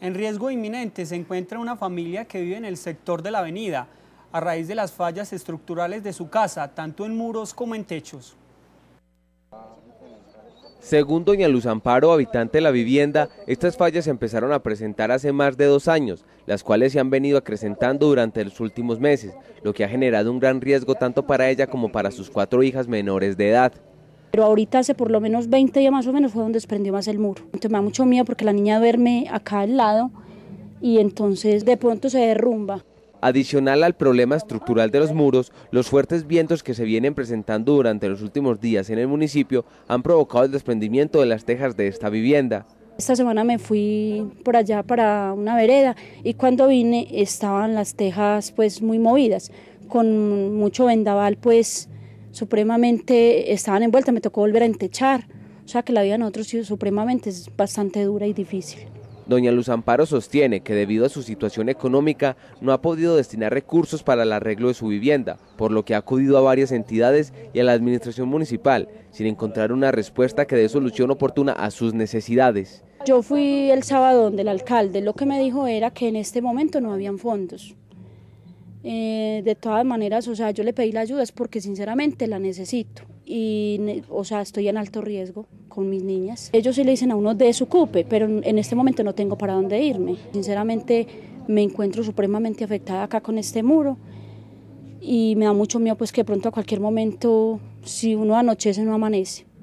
En riesgo inminente se encuentra una familia que vive en el sector de la avenida, a raíz de las fallas estructurales de su casa, tanto en muros como en techos. Según doña Luz Amparo, habitante de la vivienda, estas fallas se empezaron a presentar hace más de dos años, las cuales se han venido acrecentando durante los últimos meses, lo que ha generado un gran riesgo tanto para ella como para sus cuatro hijas menores de edad. Pero ahorita hace por lo menos 20 días más o menos fue donde desprendió más el muro. Entonces me da mucho miedo porque la niña duerme acá al lado y entonces de pronto se derrumba. Adicional al problema estructural de los muros, los fuertes vientos que se vienen presentando durante los últimos días en el municipio han provocado el desprendimiento de las tejas de esta vivienda. Esta semana me fui por allá para una vereda y cuando vine estaban las tejas pues muy movidas, con mucho vendaval pues supremamente estaban envueltas, me tocó volver a entechar. O sea que la vida otros nosotros supremamente es bastante dura y difícil. Doña Luz Amparo sostiene que debido a su situación económica no ha podido destinar recursos para el arreglo de su vivienda, por lo que ha acudido a varias entidades y a la administración municipal, sin encontrar una respuesta que dé solución oportuna a sus necesidades. Yo fui el sábado donde el alcalde, lo que me dijo era que en este momento no habían fondos. Eh, de todas maneras, o sea, yo le pedí la ayuda es porque sinceramente la necesito. Y, o sea, estoy en alto riesgo con mis niñas. Ellos sí le dicen a uno cupe, pero en este momento no tengo para dónde irme. Sinceramente, me encuentro supremamente afectada acá con este muro y me da mucho miedo pues que pronto a cualquier momento si uno anochece no amanece.